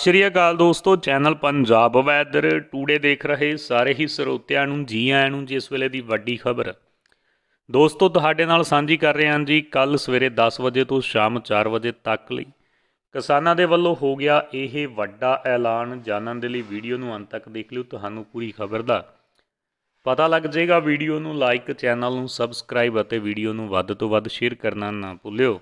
ਸ਼੍ਰੀ ਅਕਾਲ ਦੋਸਤੋ channel Punjab weather today ਦੇਖ ਰਹੇ ਸਾਰੇ ਹੀ ਸਰੋਤਿਆਂ ਨੂੰ ਜੀ ਆਇਆਂ ਨੂੰ ਜਿਸ ਵੇਲੇ ਦੀ ਵੱਡੀ ਖਬਰ ਦੋਸਤੋ ਤੁਹਾਡੇ ਨਾਲ ਸਾਂਝੀ ਕਰ ਰਹੇ ਹਾਂ ਜੀ ਕੱਲ ਸਵੇਰੇ 10 ਵਜੇ ਤੋਂ ਸ਼ਾਮ 4 ਵਜੇ ਤੱਕ ਲਈ ਕਿਸਾਨਾਂ ਦੇ ਵੱਲੋਂ ਹੋ ਗਿਆ ਇਹ ਵੱਡਾ ਐਲਾਨ ਜਾਣਨ ਦੇ ਲਈ ਵੀਡੀਓ ਨੂੰ ਅੰਤ ਤੱਕ ਦੇਖ ਲਿਓ ਤੁਹਾਨੂੰ ਪੂਰੀ ਖਬਰ ਦਾ ਪਤਾ ਲੱਗ ਜਾਏਗਾ ਵੀਡੀਓ ਨੂੰ ਲਾਈਕ ਚੈਨਲ ਨੂੰ ਸਬਸਕ੍ਰਾਈਬ ਅਤੇ ਵੀਡੀਓ ਨੂੰ ਵੱਧ ਤੋਂ ਵੱਧ ਸ਼ੇਅਰ ਕਰਨਾ ਨਾ ਭੁੱਲਿਓ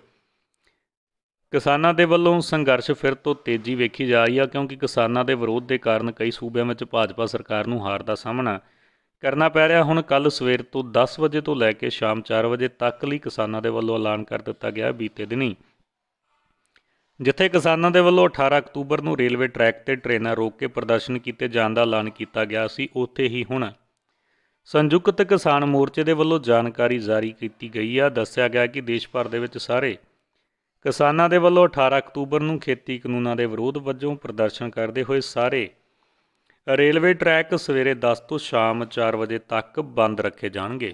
ਕਿਸਾਨਾਂ ਦੇ ਵੱਲੋਂ ਸੰਘਰਸ਼ ਫਿਰ ਤੋਂ ਤੇਜ਼ੀ ਵੇਖੀ ਜਾ ਰਹੀ ਆ ਕਿਉਂਕਿ ਕਿਸਾਨਾਂ ਦੇ ਵਿਰੋਧ ਦੇ ਕਾਰਨ ਕਈ ਸੂਬਿਆਂ ਵਿੱਚ ਭਾਜਪਾ ਸਰਕਾਰ ਨੂੰ ਹਾਰ ਦਾ ਸਾਹਮਣਾ ਕਰਨਾ ਪੈ ਰਿਹਾ ਹੁਣ ਕੱਲ ਸਵੇਰ ਤੋਂ 10 ਵਜੇ ਤੋਂ ਲੈ ਕੇ ਸ਼ਾਮ 4 ਵਜੇ ਤੱਕ ਲਈ ਕਿਸਾਨਾਂ ਦੇ ਵੱਲੋਂ ਐਲਾਨ ਕਰ ਦਿੱਤਾ ਗਿਆ ਬੀਤੇ ਦਿਨੀ ਜਿੱਥੇ ਕਿਸਾਨਾਂ ਦੇ ਵੱਲੋਂ 18 ਅਕਤੂਬਰ ਨੂੰ ਰੇਲਵੇ ਟਰੈਕ ਤੇ ਟ੍ਰੇਨਾਂ ਰੋਕ ਕੇ ਪ੍ਰਦਰਸ਼ਨ ਕੀਤੇ ਜਾਣ ਦਾ ਐਲਾਨ ਕੀਤਾ ਗਿਆ ਸੀ ਉੱਥੇ ਹੀ ਹੁਣ ਸੰਯੁਕਤ ਕਿਸਾਨ ਮੋਰਚੇ ਦੇ ਵੱਲੋਂ ਜਾਣਕਾਰੀ ਜਾਰੀ ਕੀਤੀ ਗਈ ਆ ਦੱਸਿਆ ਗਿਆ ਕਿ ਦੇਸ਼ ਭਰ ਦੇ ਵਿੱਚ ਸਾਰੇ ਕਿਸਾਨਾਂ ਦੇ ਵੱਲੋਂ 18 ਅਕਤੂਬਰ ਨੂੰ ਖੇਤੀ ਕਾਨੂੰਨਾਂ ਦੇ ਵਿਰੋਧ ਵਜੋਂ ਪ੍ਰਦਰਸ਼ਨ ਕਰਦੇ ਹੋਏ ਸਾਰੇ ਰੇਲਵੇ ਟਰੈਕ ਸਵੇਰੇ 10 ਤੋਂ ਸ਼ਾਮ 4 ਵਜੇ ਤੱਕ ਬੰਦ ਰੱਖੇ ਜਾਣਗੇ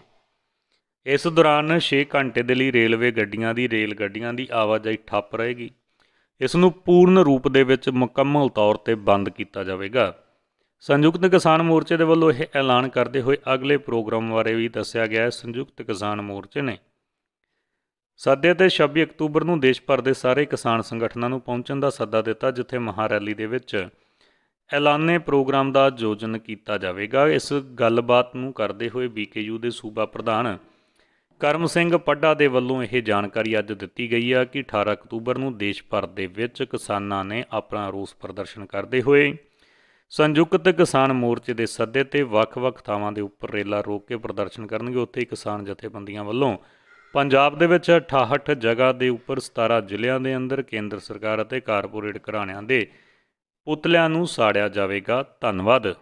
ਇਸ ਦੌਰਾਨ 6 ਘੰਟੇ ਦੇ ਲਈ ਰੇਲਵੇ ਗੱਡੀਆਂ ਦੀ ਰੇਲ ਗੱਡੀਆਂ ਦੀ ਆਵਾਜਾਈ ਠੱਪ ਰਹੇਗੀ ਇਸ ਨੂੰ ਪੂਰਨ ਰੂਪ ਦੇ ਵਿੱਚ ਮੁਕੰਮਲ ਤੌਰ ਤੇ ਬੰਦ ਕੀਤਾ ਜਾਵੇਗਾ ਸੰਯੁਕਤ ਕਿਸਾਨ ਮੋਰਚੇ ਦੇ ਵੱਲੋਂ ਇਹ ਐਲਾਨ ਕਰਦੇ ਹੋਏ ਅਗਲੇ ਪ੍ਰੋਗਰਾਮ ਬਾਰੇ ਵੀ ਦੱਸਿਆ ਗਿਆ ਹੈ ਸੰਯੁਕਤ ਕਿਸਾਨ ਮੋਰਚੇ ਨੇ ਸੱਦੇ ਤੇ 26 ਅਕਤੂਬਰ ਨੂੰ ਦੇਸ਼ ਭਰ ਦੇ ਸਾਰੇ ਕਿਸਾਨ ਸੰਗਠਨਾਂ ਨੂੰ ਪਹੁੰਚਣ ਦਾ ਸੱਦਾ ਦਿੱਤਾ ਜਿੱਥੇ ਮਹਾਰੈਲੀ ਦੇ ਵਿੱਚ ਐਲਾਨੇ ਪ੍ਰੋਗਰਾਮ ਦਾ ਆਯੋਜਨ ਕੀਤਾ ਜਾਵੇਗਾ ਇਸ ਗੱਲਬਾਤ ਨੂੰ ਕਰਦੇ ਹੋਏ ਬੀਕੇਯੂ ਦੇ ਸੂਬਾ ਪ੍ਰਧਾਨ ਕਰਮ ਸਿੰਘ ਪੱਡਾ ਦੇ ਵੱਲੋਂ ਇਹ ਜਾਣਕਾਰੀ ਅੱਜ ਦਿੱਤੀ ਗਈ ਆ ਕਿ 18 ਅਕਤੂਬਰ ਨੂੰ ਦੇਸ਼ ਭਰ ਦੇ ਵਿੱਚ ਕਿਸਾਨਾਂ ਨੇ ਆਪਣਾ ਰੋਸ ਪ੍ਰਦਰਸ਼ਨ ਕਰਦੇ ਹੋਏ ਸੰਯੁਕਤ ਕਿਸਾਨ ਮੋਰਚੇ ਦੇ ਸੱਦੇ ਤੇ ਵੱਖ-ਵੱਖ ਥਾਵਾਂ ਦੇ ਉੱਪਰ ਰੇਲਾ ਰੋਕ ਕੇ ਪ੍ਰਦਰਸ਼ਨ ਕਰਨਗੇ ਉੱਥੇ ਕਿਸਾਨ ਜਥੇਬੰਦੀਆਂ ਵੱਲੋਂ ਪੰਜਾਬ ਦੇ ਵਿੱਚ 68 ਜਗ੍ਹਾ ਦੇ ਉੱਪਰ 17 ਜ਼ਿਲ੍ਹਿਆਂ ਦੇ ਅੰਦਰ ਕੇਂਦਰ ਸਰਕਾਰ ਅਤੇ ਕਾਰਪੋਰੇਟ ਘਰਾਣਿਆਂ ਦੇ ਪੁਤਲਿਆਂ ਨੂੰ ਸਾੜਿਆ ਜਾਵੇਗਾ ਧੰਨਵਾਦ